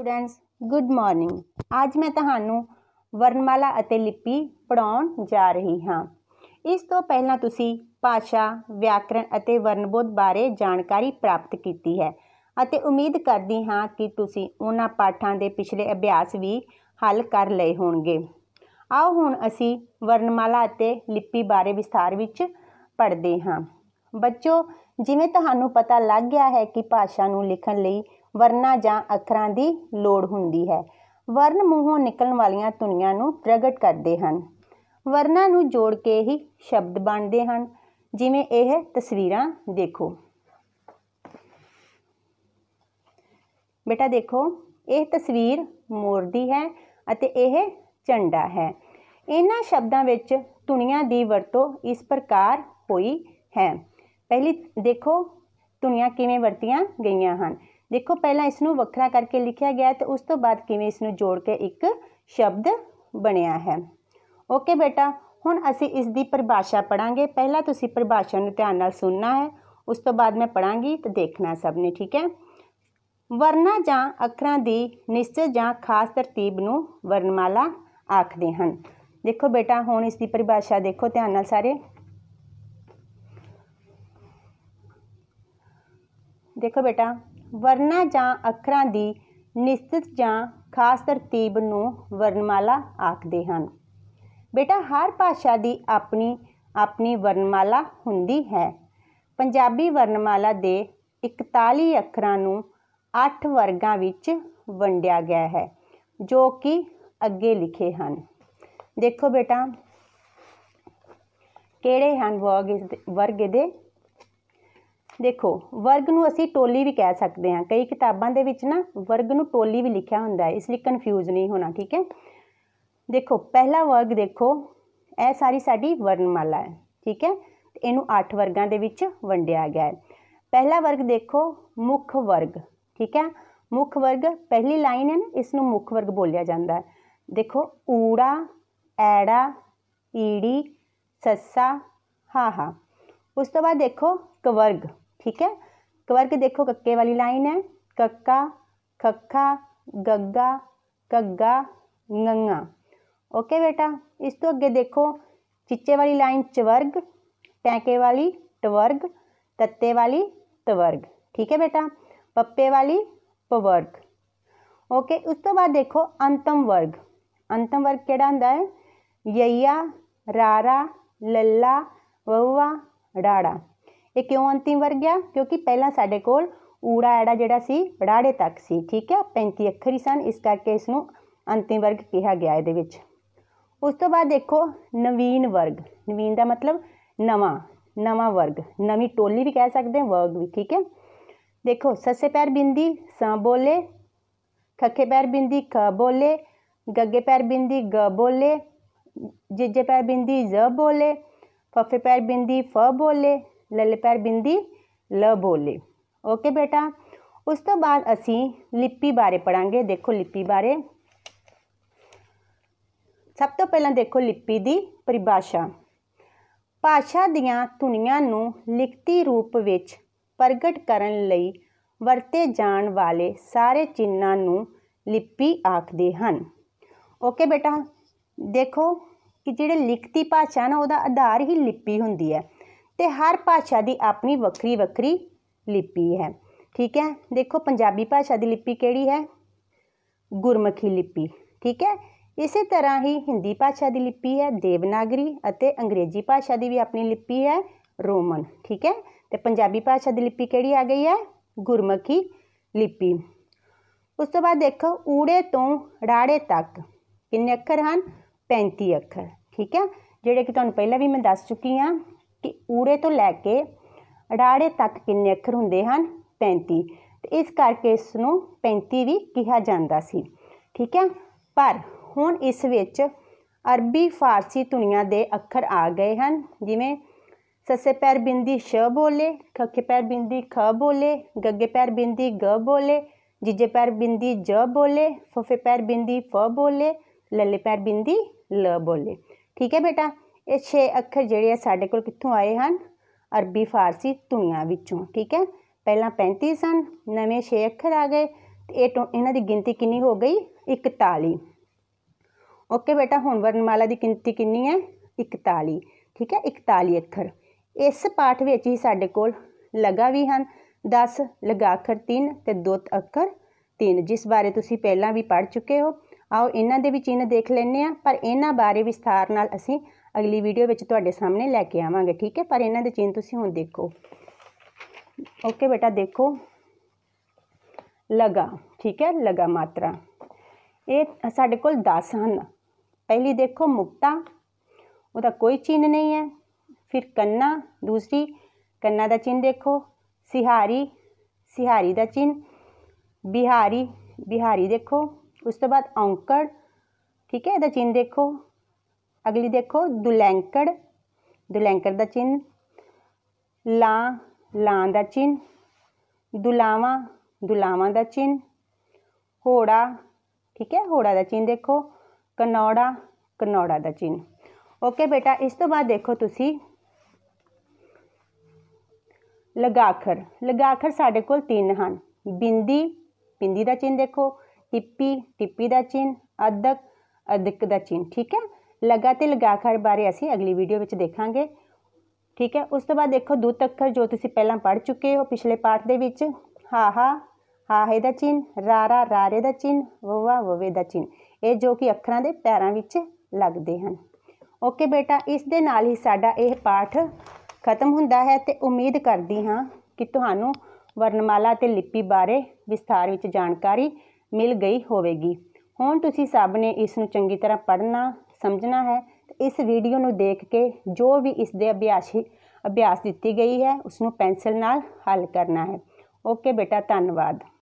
students good morning ਅੱਜ ਮੈਂ ਤੁਹਾਨੂੰ ਵਰਣਮਾਲਾ ਅਤੇ ਲਿਪੀ ਪੜਾਉਣ ਜਾ ਰਹੀ ਹਾਂ ਇਸ ਤੋਂ ਪਹਿਲਾਂ ਤੁਸੀਂ ਭਾਸ਼ਾ ਵਿਆਕਰਣ ਅਤੇ ਵਰਣਬੋਧ ਬਾਰੇ ਜਾਣਕਾਰੀ ਪ੍ਰਾਪਤ ਕੀਤੀ ਹੈ ਅਤੇ ਉਮੀਦ ਕਰਦੀ ਹਾਂ ਕਿ ਤੁਸੀਂ ਉਹਨਾਂ ਪਾਠਾਂ ਦੇ ਪਿਛਲੇ ਅਭਿਆਸ ਵੀ ਹੱਲ ਕਰ ਲਏ ਹੋਣਗੇ ਆਓ ਹੁਣ ਅਸੀਂ ਵਰਣਮਾਲਾ ਅਤੇ ਲਿਪੀ ਬਾਰੇ ਵਿਸਥਾਰ ਵਿੱਚ ਪੜ੍ਹਦੇ ਹਾਂ ਬੱਚੋ ਜਿਵੇਂ ਤੁਹਾਨੂੰ ਪਤਾ ਲੱਗ ਗਿਆ ਹੈ ਕਿ ਭਾਸ਼ਾ ਨੂੰ ਲਿਖਣ ਲਈ ਵਰਨਾ ਜਾਂ ਅੱਖਰਾਂ ਦੀ ਲੋੜ ਹੁੰਦੀ ਹੈ ਵਰਨ ਮੂੰਹੋਂ ਨਿਕਲਣ ਵਾਲੀਆਂ ਧੁਨੀਆਂ ਨੂੰ ਪ੍ਰਗਟ ਕਰਦੇ ਹਨ ਵਰਨਾ ਨੂੰ ਜੋੜ ਕੇ ਹੀ ਸ਼ਬਦ ਬਣਦੇ ਹਨ ਜਿਵੇਂ ਇਹ ਤਸਵੀਰਾਂ ਦੇਖੋ ਬੇਟਾ ਦੇਖੋ ਇਹ ਤਸਵੀਰ ਮੋਰ ਦੀ ਹੈ ਅਤੇ ਇਹ ਝੰਡਾ ਹੈ ਇਹਨਾਂ ਸ਼ਬਦਾਂ ਵਿੱਚ ਧੁਨੀਆਂ ਦੀ ਵਰਤੋਂ ਇਸ ਪ੍ਰਕਾਰ ਹੋਈ ਹੈ ਪਹਿਲੀ ਦੇਖੋ ਧੁਨੀਆਂ ਕਿਵੇਂ ਵਰਤੀਆਂ ਗਈਆਂ ਹਨ ਦੇਖੋ ਪਹਿਲਾਂ ਇਸ ਨੂੰ ਵੱਖਰਾ ਕਰਕੇ ਲਿਖਿਆ ਗਿਆ ਤੇ ਉਸ ਤੋਂ ਬਾਅਦ ਕਿਵੇਂ ਇਸ ਨੂੰ ਜੋੜ ਕੇ ਇੱਕ ਸ਼ਬਦ ਬਣਿਆ ਹੈ ਓਕੇ ਬੇਟਾ ਹੁਣ ਅਸੀਂ ਇਸ ਦੀ ਪਰਿਭਾਸ਼ਾ ਪੜਾਂਗੇ ਪਹਿਲਾਂ ਤੁਸੀਂ ਪਰਿਭਾਸ਼ਾ ਨੂੰ ਧਿਆਨ ਨਾਲ ਸੁਣਨਾ ਹੈ ਉਸ ਤੋਂ ਬਾਅਦ ਮੈਂ ਪੜਾਂਗੀ ਤੇ ਦੇਖਣਾ ਸਭ ਨੇ ਠੀਕ ਹੈ ਵਰਨਾ ਜਾਂ ਅੱਖਰਾਂ ਦੀ ਨਿਸ਼ਚੈ ਜਾਂ ਖਾਸ ਤਰਤੀਬ ਨੂੰ ਵਰਣਮਾਲਾ ਆਖਦੇ ਹਨ ਦੇਖੋ ਬੇਟਾ ਹੁਣ ਇਸ ਦੀ ਪਰਿਭਾਸ਼ਾ ਦੇਖੋ ਧਿਆਨ ਨਾਲ ਸਾਰੇ देखो बेटा ਵਰਣਾਂ ਜਾਂ ਅੱਖਰਾਂ ਦੀ ਨਿਸ਼ਚਿਤ ਜਾਂ ਖਾਸ ਤਰਤੀਬ ਨੂੰ ਵਰਣਮਾਲਾ ਆਖਦੇ ਹਨ ਬੇਟਾ ਹਰ ਭਾਸ਼ਾ ਦੀ ਆਪਣੀ ਆਪਣੀ ਵਰਣਮਾਲਾ ਹੁੰਦੀ ਹੈ ਪੰਜਾਬੀ ਵਰਣਮਾਲਾ ਦੇ 41 ਅੱਖਰਾਂ ਨੂੰ 8 ਵਰਗਾਂ ਵਿੱਚ ਵੰਡਿਆ ਗਿਆ ਹੈ ਜੋ ਕਿ ਅੱਗੇ ਲਿਖੇ ਹਨ ਦੇਖੋ ਬੇਟਾ ਕਿਹੜੇ ਹਨ ਵਰਗ ਦੇ ਦੇਖੋ ਵਰਗ ਨੂੰ ਅਸੀਂ ਟੋਲੀ ਵੀ ਕਹਿ ਸਕਦੇ ਹਾਂ ਕਈ ਕਿਤਾਬਾਂ ਦੇ ਵਿੱਚ ਨਾ ਵਰਗ ਨੂੰ ਟੋਲੀ ਵੀ ਲਿਖਿਆ ਹੁੰਦਾ ਹੈ ਇਸ ਲਈ ਕਨਫਿਊਜ਼ ਨਹੀਂ ਹੋਣਾ ਠੀਕ ਹੈ ਦੇਖੋ ਪਹਿਲਾ ਵਰਗ ਦੇਖੋ ਇਹ ਸਾਰੀ ਸਾਡੀ ਵਰਣਮਾਲਾ ਹੈ ਠੀਕ ਹੈ ਇਹਨੂੰ 8 ਵਰਗਾਂ ਦੇ ਵਿੱਚ ਵੰਡਿਆ ਗਿਆ ਹੈ ਪਹਿਲਾ ਵਰਗ ਦੇਖੋ ਮੁੱਖ ਵਰਗ ਠੀਕ ਹੈ ਮੁੱਖ ਵਰਗ ਪਹਿਲੀ ਲਾਈਨ ਹੈ ਨਾ ਇਸ ਨੂੰ ਮੁੱਖ ਵਰਗ ਬੋਲਿਆ ਜਾਂਦਾ ਹੈ ਦੇਖੋ ਊੜਾ ਐੜਾ ਈੜੀ ਸੱਸਾ ਹਾਹਾ ਉਸ ਤੋਂ ਬਾਅਦ ਦੇਖੋ ਕਵਰਗ ठीक है के देखो कक्के वाली लाइन है कक्का खक्खा गग्गा कग्गा गंगा ओके बेटा इस तो अगे देखो चिच्चे वाली लाइन चवर्ग टैके वाली टवर्ग तत्ते वाली तवर्ग ठीक है बेटा पप्पे वाली पवर्ग ओके उस तो बाद देखो अंतम वर्ग अंतम वर्ग के होंगे यया रारा लल्ला वहुआ डाड़ा ਇਹ ਕਿਉਂ ਅੰਤਿਮ ਵਰਗ ਆ ਕਿਉਂਕਿ ਪਹਿਲਾਂ ਸਾਡੇ ਕੋਲ ਊੜਾ ਐੜਾ ਜਿਹੜਾ ਸੀ ੜਾੜੇ ਤੱਕ ਸੀ ਠੀਕ ਹੈ 35 ਅੱਖਰ ਹੀ ਸਨ ਇਸ ਕਰਕੇ ਇਸ ਨੂੰ ਅੰਤਿਮ ਵਰਗ ਕਿਹਾ ਗਿਆ ਇਹਦੇ ਵਿੱਚ ਉਸ ਤੋਂ ਬਾਅਦ ਦੇਖੋ ਨਵੀਨ ਵਰਗ ਨਵੀਨ ਦਾ ਮਤਲਬ ਨਵਾਂ ਨਵਾਂ ਵਰਗ ਨਵੀਂ ਟੋਲੀ ਵੀ ਕਹਿ ਸਕਦੇ ਹਾਂ ਵਰਗ ਵੀ ਠੀਕ ਹੈ ਦੇਖੋ ਸੱਸੇ ਪੈਰ ਬਿੰਦੀ ਸ ਬੋਲੇ ਖੱਖੇ ਪੈਰ ਬਿੰਦੀ ਖ ਬੋਲੇ ਗੱਗੇ ਪੈਰ ਬਿੰਦੀ ਗ ਬੋਲੇ ਜਿੱਜੇ ਪੈਰ ਬਿੰਦੀ ਜ ਬੋਲੇ ਫੱਫੇ ਪੈਰ ਬਿੰਦੀ ਫ ਬੋਲੇ ਲੱਲੇ ਪੈਰ ਬਿੰਦੀ ਲ ਬੋਲੇ ਓਕੇ ਬੇਟਾ ਉਸ ਤੋਂ ਬਾਅਦ ਅਸੀਂ ਲਿਪੀ ਬਾਰੇ ਪੜਾਂਗੇ ਦੇਖੋ ਲਿਪੀ ਬਾਰੇ ਸਭ ਤੋਂ ਪਹਿਲਾਂ ਦੇਖੋ ਲਿਪੀ ਦੀ ਪਰਿਭਾਸ਼ਾ ਭਾਸ਼ਾ ਦੀਆਂ ਧੁਨੀਆਂ ਨੂੰ ਲਿਖਤੀ ਰੂਪ ਵਿੱਚ ਪ੍ਰਗਟ ਕਰਨ ਲਈ ਵਰਤੇ ਜਾਣ ਵਾਲੇ ਸਾਰੇ ਚਿੰਨਾਂ ਨੂੰ ਲਿਪੀ ਆਖਦੇ ਹਨ ਓਕੇ ਬੇਟਾ ਦੇਖੋ ਕਿ ਜਿਹੜੇ ਲਿਖਤੀ ਭਾਸ਼ਾ ਨਾ ਉਹਦਾ ਆਧਾਰ ਹੀ ਲਿਪੀ ਹੁੰਦੀ ਹੈ ਤੇ ਹਰ ਭਾਸ਼ਾ ਦੀ ਆਪਣੀ ਵੱਖਰੀ ਵੱਖਰੀ ਲਿਪੀ ਹੈ ਠੀਕ ਹੈ ਦੇਖੋ ਪੰਜਾਬੀ ਭਾਸ਼ਾ ਦੀ ਲਿਪੀ ਕਿਹੜੀ ਹੈ ਗੁਰਮੁਖੀ ਲਿਪੀ ਠੀਕ ਹੈ ਇਸੇ ਤਰ੍ਹਾਂ ਹੀ ਹਿੰਦੀ ਭਾਸ਼ਾ ਦੀ ਲਿਪੀ ਹੈ ਦੇਵਨਾਗਰੀ ਅਤੇ ਅੰਗਰੇਜ਼ੀ ਭਾਸ਼ਾ ਦੀ ਵੀ ਆਪਣੀ ਲਿਪੀ ਹੈ ਰੋਮਨ ਠੀਕ ਹੈ ਤੇ ਪੰਜਾਬੀ ਭਾਸ਼ਾ ਦੀ ਲਿਪੀ ਕਿਹੜੀ ਆ ਗਈ ਹੈ ਗੁਰਮੁਖੀ ਲਿਪੀ ਉਸ ਤੋਂ ਬਾਅਦ ਦੇਖੋ ਊੜੇ ਤੋਂ ਰਾੜੇ ਤੱਕ ਕਿੰਨੇ ਅੱਖਰ ਹਨ 35 ਅੱਖਰ ਠੀਕ ਹੈ ਜਿਹੜੇ ਕਿ ਤੁਹਾਨੂੰ ਪਹਿਲਾਂ ਵੀ ਮੈਂ ਦੱਸ ਚੁੱਕੀ ਹਾਂ ਕਿ ਊੜੇ ਤੋਂ ਲੈ ਕੇ ਅੜਾੜੇ ਤੱਕ ਕਿੰਨੇ ਅੱਖਰ ਹੁੰਦੇ ਹਨ 35 ਤੇ ਇਸ ਕਰਕੇ ਇਸ ਨੂੰ 35 ਵੀ ਕਿਹਾ ਜਾਂਦਾ ਸੀ ਠੀਕ ਹੈ ਪਰ ਹੁਣ ਇਸ ਵਿੱਚ ਅਰਬੀ ਫਾਰਸੀ ਧੁਨੀਆਂ ਦੇ ਅੱਖਰ ਆ ਗਏ ਹਨ ਜਿਵੇਂ ਸੱਸੇ ਪੈਰ ਬਿੰਦੀ ਸ਼ ਬੋਲੇ ਖੱਖੇ ਪੈਰ ਬਿੰਦੀ ਖ ਬੋਲੇ ਗੱਗੇ ਪੈਰ ਬਿੰਦੀ ਗ ਬੋਲੇ ਜਿਜੇ ਪੈਰ ਬਿੰਦੀ ਜ ਬੋਲੇ ਫਫੇ ਪੈਰ ਬਿੰਦੀ ਫ ਬੋਲੇ लल्ले पैर बिंदी ल बोले ठीक है बेटा ਇਹ 6 ਅੱਖਰ ਜਿਹੜੇ ਆ ਸਾਡੇ ਕੋਲ ਕਿੱਥੋਂ ਆਏ ਹਨ ਅਰਬੀ ਫਾਰਸੀ ਧੁਨੀਆਂ ਵਿੱਚੋਂ ਠੀਕ ਹੈ ਪਹਿਲਾਂ 35 ਸਨ ਨਵੇਂ 6 ਅੱਖਰ ਆ ਗਏ ਤੇ ਇਹ ਇਹਨਾਂ ਦੀ ਗਿਣਤੀ ਕਿੰਨੀ ਹੋ ਗਈ 41 ਓਕੇ ਬੇਟਾ ਹੁਣ ਵਰਣਮਾਲਾ ਦੀ ਗਿਣਤੀ ਕਿੰਨੀ ਹੈ 41 ਠੀਕ ਹੈ 41 ਅੱਖਰ ਇਸ ਪਾਠ ਵਿੱਚ ਹੀ ਸਾਡੇ ਕੋਲ ਲਗਾ ਵੀ ਹਨ 10 ਲਗਾ ਅੱਖਰ 3 ਤੇ ਦੋ ਅੱਖਰ 3 ਜਿਸ ਬਾਰੇ ਤੁਸੀਂ ਪਹਿਲਾਂ ਵੀ ਪੜ੍ਹ ਚੁੱਕੇ ਹੋ ਆਓ ਇਹਨਾਂ ਦੇ ਵੀ ਚਿੰਨ੍ਹ ਦੇਖ ਲੈਣੇ ਆ ਪਰ ਇਹਨਾਂ ਬਾਰੇ ਵਿਸਥਾਰ ਨਾਲ ਅਸੀਂ ਅਗਲੀ ਵੀਡੀਓ ਵਿੱਚ ਤੁਹਾਡੇ ਸਾਹਮਣੇ ਲੈ ਕੇ ਆਵਾਂਗੇ ਠੀਕ ਹੈ ਪਰ ਇਹਨਾਂ ਦੇ ਚਿੰਨ ਤੁਸੀਂ ਹੁਣ ਦੇਖੋ ਓਕੇ ਬੇਟਾ ਦੇਖੋ ਲਗਾ ਠੀਕ ਹੈ ਲਗਾ ਮਾਤਰਾ ਇਹ ਸਾਡੇ ਕੋਲ 10 ਹਨ ਪਹਿਲੀ ਦੇਖੋ ਮੁਕਤਾ ਉਹਦਾ ਕੋਈ ਚਿੰਨ ਨਹੀਂ ਹੈ ਫਿਰ ਕੰਨਾ ਦੂਸਰੀ ਕੰਨਾ ਦਾ ਚਿੰਨ ਦੇਖੋ ਸਿਹਾਰੀ ਸਿਹਾਰੀ ਦਾ ਚਿੰਨ ਬਿਹਾਰੀ ਬਿਹਾਰੀ ਦੇਖੋ ਉਸ ਤੋਂ ਬਾਅਦ ਔਂਕੜ ਠੀਕ ਹੈ ਇਹਦਾ ਚਿੰਨ ਦੇਖੋ अगली देखो दुलैंकड़ दुलैंकड़ का चिन्ह ला लां का चिन्ह दुलावा दुलावा का चिन्ह होड़ा ठीक है होड़ा का चिन्ह देखो कनौड़ा कनौड़ा का चिन्ह ओके बेटा इस तो बाद देखो तुसी लगाखर लगाखर साढ़े को तीन हैं बिंदी बिंदी का चिन्ह देखो टिप्पी टिप्पी का चिन्ह अदक अदक का चिन्ह ठीक है ਲਗਾਤੇ ਲਗਾਖਰ ਬਾਰੇ ਅਸੀਂ ਅਗਲੀ ਵੀਡੀਓ ਵਿੱਚ ਦੇਖਾਂਗੇ ਠੀਕ ਹੈ ਉਸ ਤੋਂ ਬਾਅਦ ਦੇਖੋ ਦੂਤ ਅੱਖਰ ਜੋ ਤੁਸੀਂ ਪਹਿਲਾਂ ਪੜ੍ਹ ਚੁੱਕੇ ਹੋ ਪਿਛਲੇ ਪਾਠ ਦੇ ਵਿੱਚ ਹਾ ਹਾ ਹਾਹੇ ਦਾ ਚਿੰਨ ਰਾਰਾ ਰਾਰੇ ਦਾ ਚਿੰਨ ਵਵਾ ਵਵੇ ਦਾ ਚਿੰਨ ਇਹ ਜੋ ਕਿ ਅੱਖਰਾਂ ਦੇ ਪੈਰਾਂ ਵਿੱਚ ਲੱਗਦੇ ਹਨ ਓਕੇ ਬੇਟਾ ਇਸ ਦੇ ਨਾਲ ਹੀ ਸਾਡਾ ਇਹ ਪਾਠ ਖਤਮ ਹੁੰਦਾ ਹੈ ਤੇ ਉਮੀਦ ਕਰਦੀ ਹਾਂ ਕਿ ਤੁਹਾਨੂੰ ਵਰਣਮਾਲਾ ਤੇ ਲਿਪੀ ਬਾਰੇ ਵਿਸਥਾਰ ਵਿੱਚ ਜਾਣਕਾਰੀ ਮਿਲ ਗਈ ਹੋਵੇਗੀ ਹੁਣ ਤੁਸੀਂ ਸਭ ਨੇ ਇਸ ਨੂੰ ਚੰਗੀ ਤਰ੍ਹਾਂ ਪੜ੍ਹਨਾ ਸਮਝਣਾ ਹੈ ਇਸ ਵੀਡੀਓ ਨੂੰ ਦੇਖ ਕੇ ਜੋ ਵੀ ਇਸ ਦੇ ਅਭਿਆਸੀ ਅਭਿਆਸ ਦਿੱਤੀ ਗਈ ਹੈ ਉਸ ਨੂੰ ਪੈਨਸਲ ਨਾਲ ਹੱਲ ਕਰਨਾ ਹੈ ਓਕੇ ਬੇਟਾ ਧੰਨਵਾਦ